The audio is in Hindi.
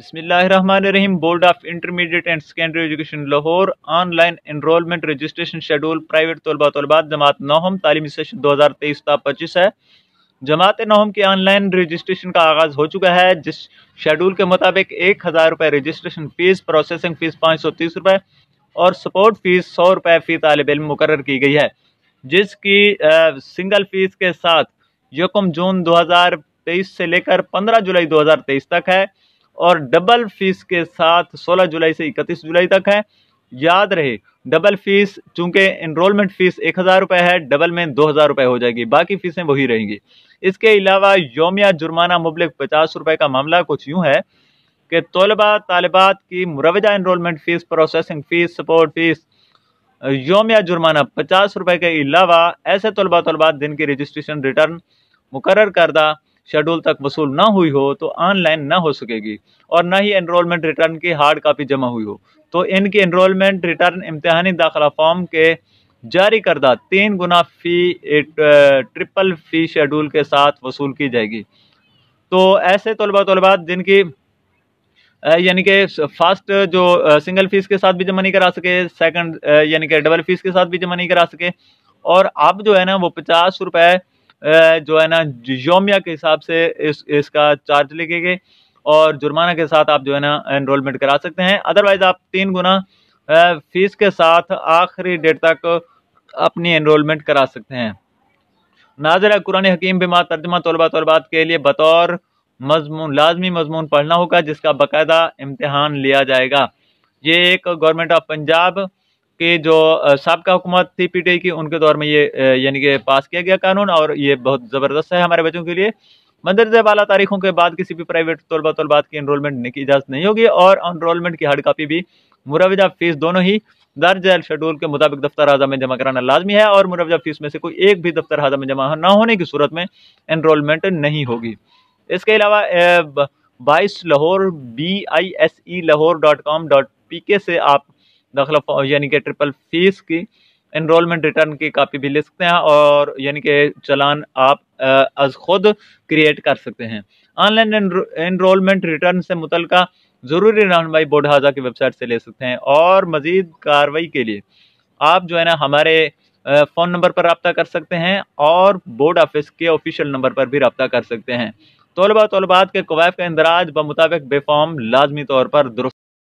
बिसमीम board of intermediate and secondary education Lahore online enrollment registration schedule private तलबा तलबात जमात नौम तालीमी सेशन दो हज़ार तेईस पच्चीस है जमात नौम के ऑनलाइन रजिस्ट्रेशन का आगाज़ हो चुका है जिस शेड्यूल के मुताबिक एक हज़ार रुपये रजिस्ट्रेशन फ़ीस प्रोसेसिंग फ़ीस पाँच सौ तीस रुपये और सपोर्ट फ़ीस सौ रुपये फ़ी तालब इम मुकर की गई है जिसकी सिंगल फ़ीस के साथ यकम जून दो हज़ार तेईस से लेकर पंद्रह जुलाई दो हज़ार तेईस तक है और डबल फीस के साथ 16 जुलाई से 31 जुलाई तक है याद रहे डबल फीस चूंकि इनरोलमेंट फीस एक हज़ार रुपये है डबल में दो हज़ार रुपये हो जाएगी बाकी फीसें वही रहेंगी इसके अलावा योमिया जुर्माना मुबलिक पचास रुपये का मामला कुछ यूँ है कि तलबा तालबात की मुरवजा enrollment fee processing fee support fee योमिया जुर्माना पचास रुपये के अलावा ऐसे तलबा तलबात दिन की रजिस्ट्रेशन रिटर्न मुकर करदा शेड्यूल तक वसूल ना हुई हो तो ऑनलाइन ना हो सकेगी और ना ही एनरोलमेंट रिटर्न की हार्ड कापी जमा हुई हो तो इनकी एनरोलमेंट रिटर्न इम्तहानी दाखिला फॉर्म के जारी करदा तीन गुना फी ट्रिपल फी शेड्यूल के साथ वसूल की जाएगी तो ऐसे तलबा तलबा जिनकी यानी कि फर्स्ट जो सिंगल फीस के साथ भी जमा नहीं करा सके सेकंड यानी कि डबल फीस के साथ भी जमा नहीं करा सके और अब जो है ना वो पचास रुपये जो है ना योमिया के हिसाब से इस इसका चार्ज लिखेंगे और जुर्माना के साथ आप जो है ना एनरोलमेंट करा सकते हैं अदरवाइज आप तीन गुना फीस के साथ आखिरी डेट तक अपनी एनरोलमेंट करा सकते हैं नाजर कुरान हकीम बीमा तर्जमा तलबा तलबात के लिए बतौर मजमून लाजमी मजमून पढ़ना होगा जिसका बाकायदा इम्तहान लिया जाएगा ये एक गवर्नमेंट ऑफ पंजाब कि जो सबका हुकूमत थी पीटीआई की उनके दौर में ये यानी कि पास किया गया कानून और ये बहुत ज़बरदस्त है हमारे बच्चों के लिए मंदरज बाला तारीखों के बाद किसी भी प्राइवेट तलबा तलबात की इनरोलमेंट की इजाज़त नहीं होगी और अनरोलमेंट की हार्ड कापी भी मुरवजा फीस दोनों ही दर्ज शेड्यूल के मुताबिक दफ्तर आज़ा में जमा कराना लाजमी है और मुरवजा फीस में से कोई एक भी दफ्तर आज़ा में जमा ना होने की सूरत में इनरोलमेंट नहीं होगी इसके अलावा बाईस Lahore B I S E Lahore dot com dot P K से आप दाखिला यानी कि ट्रिपल फीस की इनरोलमेंट रिटर्न की कापी भी ले सकते हैं और यानी कि चलान आप अज खुद क्रिएट कर सकते हैं ऑनलाइन इनरोलमेंट रिटर्न से मुतल ज़रूरी रहनमाई बोर्ड हाजा की वेबसाइट से ले सकते हैं और मज़ीद कार्रवाई के लिए आप जो है ना हमारे फ़ोन नंबर पर रबता कर सकते हैं और बोर्ड ऑफिस के ऑफिशियल नंबर पर भी रबता कर सकते हैं तलबा तलबात के कवायफ का इंदराज बमुताबिक बेफॉर्म लाजमी तौर पर दुरुस्त